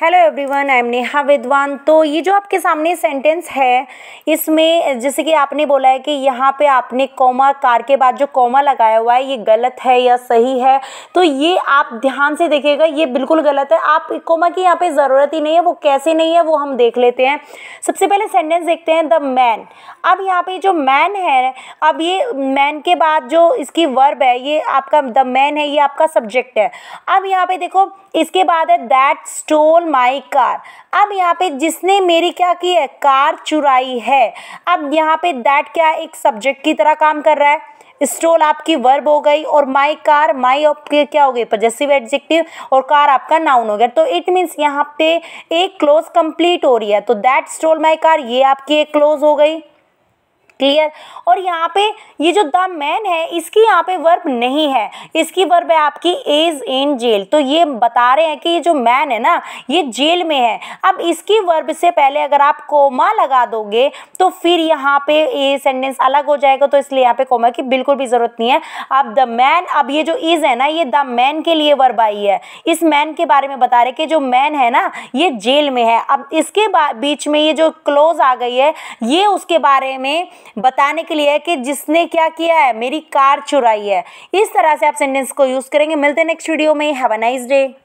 hello everyone I am Neha Vidwan तो ये जो आपके सामने सेंटेंस है इसमें जैसे कि आपने बोला है कि यहाँ पे आपने कॉमा कार के बाद जो कॉमा लगाया हुआ है ये गलत है या सही है तो ये आप ध्यान से देखिएगा ये बिल्कुल गलत है आप कॉमा की यहाँ पे ज़रूरत ही नहीं है वो कैसे नहीं है वो हम देख लेते हैं सबसे पहले सेंटेंस देखते हैं द मैन अब यहाँ पर जो मैन है अब ये मैन के बाद जो इसकी वर्ब है ये आपका द मैन है ये आपका सब्जेक्ट है अब यहाँ पे देखो इसके बाद है that stole stole my car अब यहाँ पे जिसने मेरी क्या की है कार चुराई है अब यहाँ पे दैट क्या है एक सब्जेक्ट की तरह काम कर रहा है स्टोल आपकी वर्ब हो गई और माई कार माई आपके क्या हो गई पजेसिव एडजेक्टिव और कार आपका नाउन हो गया तो इट मीन्स यहाँ पे एक क्लोज कंप्लीट हो रही है तो दैट स्टोल माई कार ये आपकी एक क्लोज हो गई क्लियर और यहाँ पे ये जो द मैन है इसकी यहाँ पे वर्ब नहीं है इसकी वर्ब है आपकी इज इन जेल तो ये बता रहे हैं कि ये जो मैन है ना ये जेल में है अब इसकी वर्ब से पहले अगर आप कोमा लगा दोगे तो फिर यहाँ पे ये सेंटेंस अलग हो जाएगा तो इसलिए यहाँ पे कोमा की बिल्कुल भी ज़रूरत नहीं है अब द मैन अब ये जो इज़ है ना ये द मैन के लिए वर्ब आई है इस मैन के बारे में बता रहे कि जो मैन है ना ये जेल में है अब इसके बीच में ये जो क्लोज आ गई है ये उसके बारे में बताने के लिए कि जिसने क्या किया है मेरी कार चुराई है इस तरह से आप सेंटेंस को यूज़ करेंगे मिलते हैं नेक्स्ट वीडियो में हैव अ नाइस डे